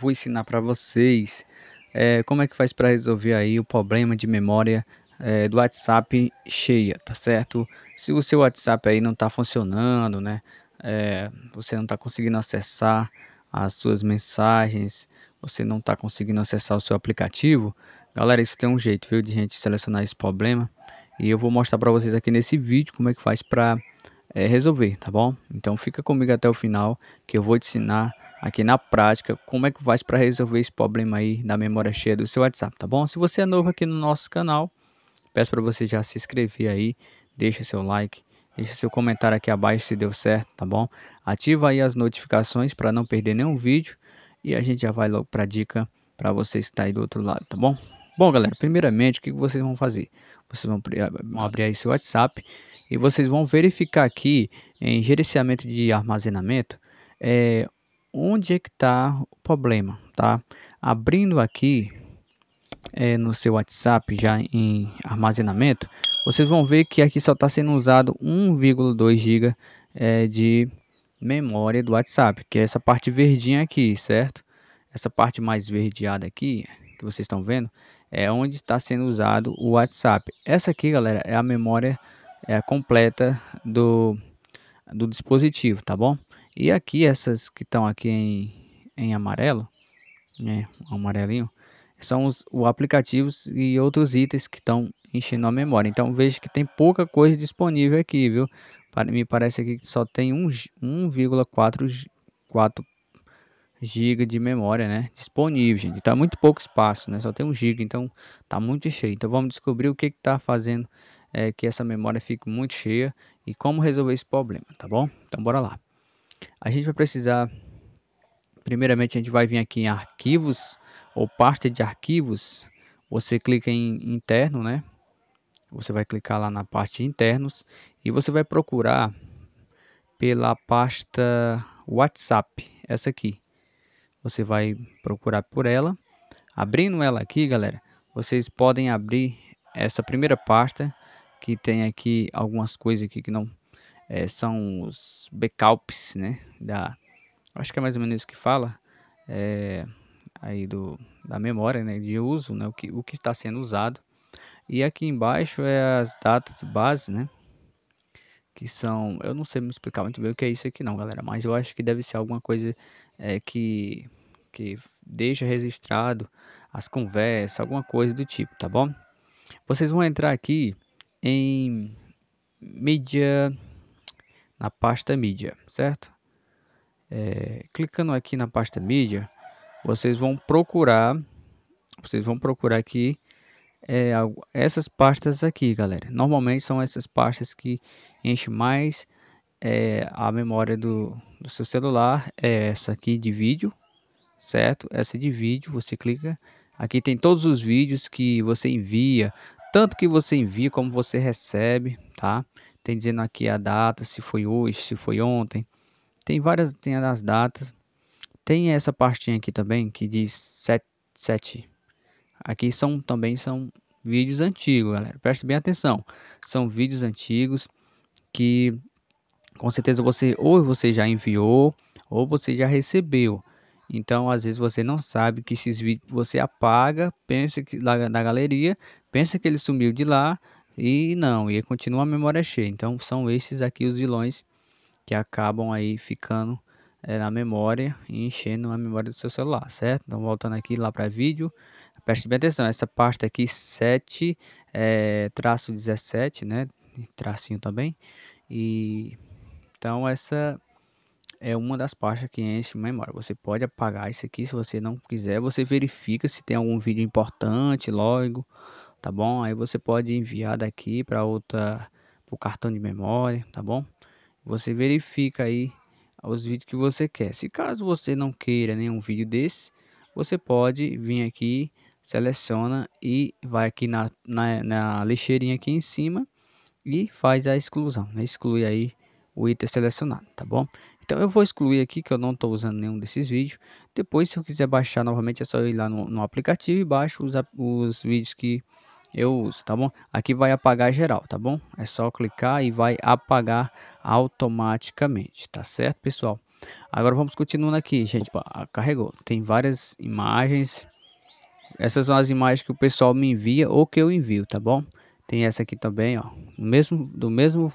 vou ensinar para vocês é, como é que faz para resolver aí o problema de memória é, do WhatsApp cheia, tá certo? Se o seu WhatsApp aí não está funcionando, né? É, você não está conseguindo acessar as suas mensagens, você não está conseguindo acessar o seu aplicativo, galera, isso tem um jeito, viu, de gente selecionar esse problema. E eu vou mostrar para vocês aqui nesse vídeo como é que faz para é, resolver, tá bom? Então fica comigo até o final que eu vou te ensinar aqui na prática como é que faz para resolver esse problema aí da memória cheia do seu WhatsApp, tá bom? Se você é novo aqui no nosso canal, peço para você já se inscrever aí, deixa seu like, deixa seu comentário aqui abaixo se deu certo, tá bom? Ativa aí as notificações para não perder nenhum vídeo e a gente já vai logo para dica para vocês que tá aí do outro lado, tá bom? Bom, galera, primeiramente, o que vocês vão fazer? Vocês vão abrir aí seu WhatsApp e vocês vão verificar aqui em gerenciamento de armazenamento é, onde é que está o problema, tá? Abrindo aqui é, no seu WhatsApp já em armazenamento, vocês vão ver que aqui só está sendo usado 1,2 GB é, de memória do WhatsApp, que é essa parte verdinha aqui, certo? Essa parte mais verdeada aqui, que vocês estão vendo, é onde está sendo usado o WhatsApp. Essa aqui, galera, é a memória é, completa do, do dispositivo, tá bom? E aqui, essas que estão aqui em, em amarelo, né, amarelinho, são os, o aplicativos e outros itens que estão enchendo a memória. Então veja que tem pouca coisa disponível aqui, viu? Para, me parece aqui que só tem 1,4 GB de memória, né? Disponível, gente. Está então, é muito pouco espaço, né? Só tem 1 GB, então tá muito cheio. Então vamos descobrir o que está fazendo é, que essa memória fique muito cheia e como resolver esse problema, tá bom? Então bora lá. A gente vai precisar, primeiramente, a gente vai vir aqui em arquivos ou pasta de arquivos. Você clica em interno, né? Você vai clicar lá na parte de internos e você vai procurar pela pasta WhatsApp, essa aqui. Você vai procurar por ela. Abrindo ela aqui, galera, vocês podem abrir essa primeira pasta que tem aqui algumas coisas aqui que não é, são os backups, né? Da, acho que é mais ou menos isso que fala, é, aí do, da memória né, de uso, né? O que o está sendo usado. E aqui embaixo é as datas de base, né? que são. Eu não sei me explicar muito bem o que é isso aqui, não, galera. Mas eu acho que deve ser alguma coisa é, que, que deixa registrado as conversas, alguma coisa do tipo, tá bom? Vocês vão entrar aqui em mídia. Media na pasta mídia, certo? É, clicando aqui na pasta mídia, vocês vão procurar, vocês vão procurar aqui é, essas pastas aqui, galera. Normalmente são essas pastas que enchem mais é, a memória do, do seu celular, é essa aqui de vídeo, certo? Essa de vídeo, você clica. Aqui tem todos os vídeos que você envia, tanto que você envia como você recebe, tá? tem dizendo aqui a data, se foi hoje, se foi ontem. Tem várias, tem as datas. Tem essa partinha aqui também que diz 77. Aqui são também são vídeos antigos, galera. Preste bem atenção. São vídeos antigos que com certeza você ou você já enviou ou você já recebeu. Então, às vezes você não sabe que esses vídeos você apaga, pensa que da, galeria, pensa que ele sumiu de lá, e não, e continua a memória cheia. Então são esses aqui os vilões que acabam aí ficando é, na memória e enchendo a memória do seu celular, certo? Então voltando aqui lá para vídeo, preste bem atenção, essa pasta aqui 7 é, eh, traço 17, né? Tracinho também. E então essa é uma das pastas que enche memória. Você pode apagar isso aqui se você não quiser. Você verifica se tem algum vídeo importante, logo tá bom? Aí você pode enviar daqui para outra o cartão de memória, tá bom? Você verifica aí os vídeos que você quer. Se caso você não queira nenhum vídeo desse, você pode vir aqui, seleciona e vai aqui na, na, na lixeirinha aqui em cima e faz a exclusão, né? exclui aí o item selecionado, tá bom? Então eu vou excluir aqui que eu não estou usando nenhum desses vídeos. Depois, se eu quiser baixar novamente, é só ir lá no, no aplicativo e baixo os, os vídeos que eu uso, tá bom? Aqui vai apagar geral, tá bom? É só clicar e vai apagar automaticamente, tá certo, pessoal? Agora vamos continuando aqui, gente. Ah, carregou. Tem várias imagens. Essas são as imagens que o pessoal me envia ou que eu envio, tá bom? Tem essa aqui também, ó. mesmo, do mesmo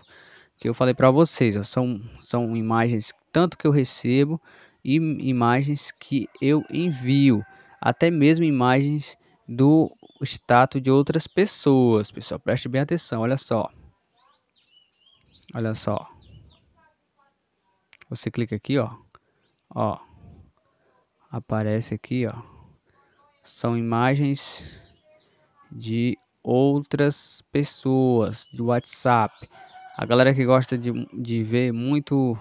que eu falei para vocês, ó. São, são imagens tanto que eu recebo e imagens que eu envio. Até mesmo imagens do status de outras pessoas. Pessoal, preste bem atenção, olha só. Olha só. Você clica aqui, ó. Ó. Aparece aqui, ó. São imagens de outras pessoas do WhatsApp. A galera que gosta de, de ver muito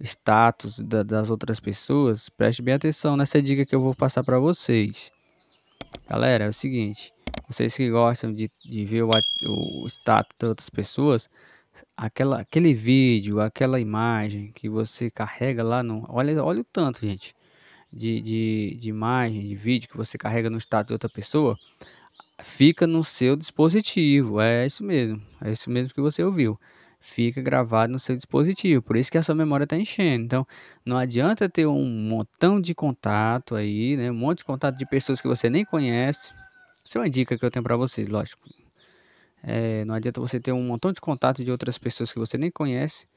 status da, das outras pessoas, preste bem atenção nessa dica que eu vou passar para vocês. Galera, é o seguinte, vocês que gostam de, de ver o, o status de outras pessoas, aquela, aquele vídeo, aquela imagem que você carrega lá no. Olha, olha o tanto, gente, de, de, de imagem, de vídeo que você carrega no status de outra pessoa, fica no seu dispositivo. É isso mesmo, é isso mesmo que você ouviu fica gravado no seu dispositivo. Por isso que a sua memória está enchendo. Então, não adianta ter um montão de contato aí, né? Um monte de contato de pessoas que você nem conhece. Isso é uma dica que eu tenho para vocês, lógico. É, não adianta você ter um montão de contato de outras pessoas que você nem conhece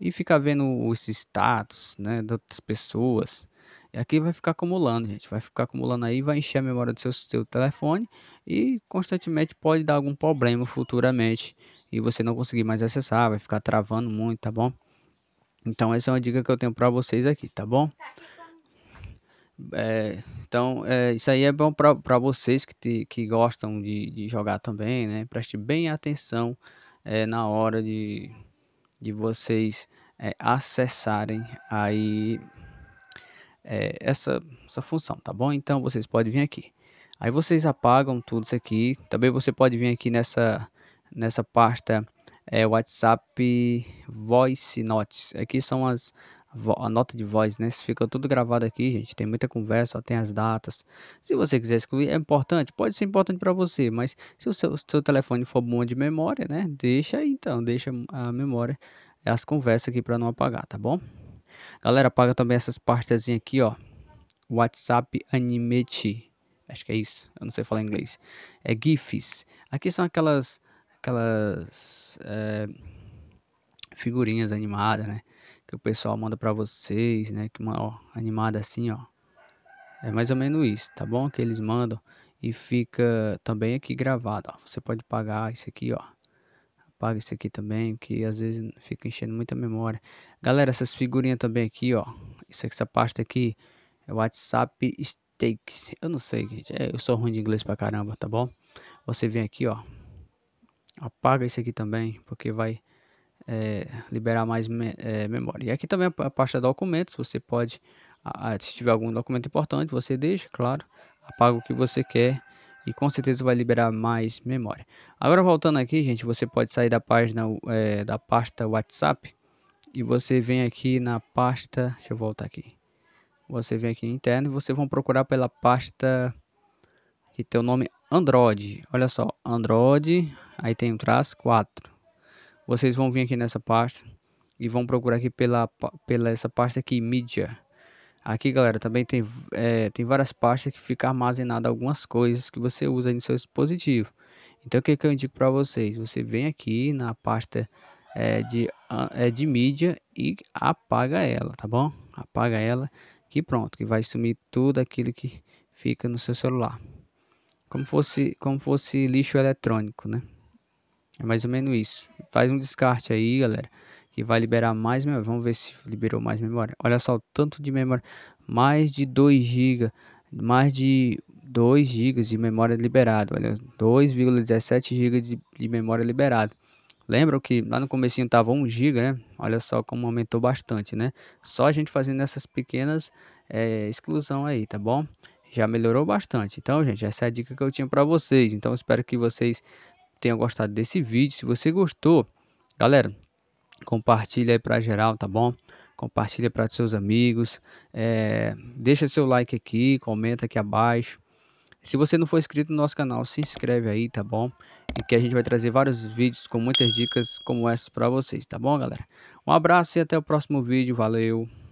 e ficar vendo os status, né, das outras pessoas. E aqui vai ficar acumulando, gente. Vai ficar acumulando aí, vai encher a memória do seu, seu telefone e constantemente pode dar algum problema futuramente e você não conseguir mais acessar, vai ficar travando muito, tá bom? Então essa é uma dica que eu tenho para vocês aqui, tá bom? É, então é, isso aí é bom para vocês que, te, que gostam de, de, jogar também, né? Preste bem atenção é, na hora de, de vocês é, acessarem aí é, essa, essa função, tá bom? Então vocês podem vir aqui. Aí vocês apagam tudo isso aqui. Também você pode vir aqui nessa nessa pasta é, WhatsApp Voice Notes. Aqui são as a nota de voz, né? fica tudo gravado aqui, gente. Tem muita conversa, ó, tem as datas. Se você quiser excluir, é importante, pode ser importante para você, mas se o seu, seu, telefone for bom de memória, né? Deixa aí, então, deixa a memória, as conversas aqui para não apagar, tá bom? Galera, apaga também essas partes aqui, ó. WhatsApp Animate. Acho que é isso. Eu não sei falar inglês. É GIFs. Aqui são aquelas aquelas é, figurinhas animadas, né? Que o pessoal manda para vocês, né? Que uma ó, animada assim, ó. É mais ou menos isso, tá bom? Que eles mandam e fica também aqui gravado. Ó. Você pode pagar isso aqui, ó. Paga isso aqui também, que às vezes fica enchendo muita memória. Galera, essas figurinhas também aqui, ó. Isso aqui, essa pasta aqui é WhatsApp Stakes. Eu não sei, gente. É, eu sou ruim de inglês pra caramba, tá bom? Você vem aqui, ó apaga isso aqui também, porque vai é, liberar mais me é, memória. E aqui também a pasta documentos, você pode, a, se tiver algum documento importante, você deixa, claro, apaga o que você quer e com certeza vai liberar mais memória. Agora voltando aqui, gente, você pode sair da página é, da pasta WhatsApp e você vem aqui na pasta, deixa eu voltar aqui. Você vem aqui interno e você vão procurar pela pasta que tem o nome Android. Olha só, Android, aí tem um traço 4. Vocês vão vir aqui nessa pasta e vão procurar aqui pela, pela essa pasta aqui, mídia. Aqui, galera, também tem, é, tem várias pastas que fica armazenada algumas coisas que você usa no seu dispositivo. Então, o que, que eu indico para vocês? Você vem aqui na pasta é, de, é, de mídia e apaga ela, tá bom? Apaga ela, que pronto, que vai sumir tudo aquilo que fica no seu celular. Como fosse, como fosse lixo eletrônico, né? É mais ou menos isso. Faz um descarte aí, galera. Que vai liberar mais memória. Vamos ver se liberou mais memória. Olha só o tanto de memória. Mais de 2 GB. Mais de 2 GB de memória liberada. Olha, 2,17 GB de, de, memória liberada. Lembra que lá no comecinho tava 1 GB, né? Olha só como aumentou bastante, né? Só a gente fazendo essas pequenas é, exclusão aí, tá bom? já melhorou bastante. Então, gente, essa é a dica que eu tinha para vocês. Então, espero que vocês tenha gostado desse vídeo. Se você gostou, galera, compartilha aí para geral, tá bom? Compartilha para seus amigos, é, deixa seu like aqui, comenta aqui abaixo. Se você não for inscrito no nosso canal, se inscreve aí, tá bom? E que a gente vai trazer vários vídeos com muitas dicas como essas para vocês, tá bom, galera? Um abraço e até o próximo vídeo. Valeu!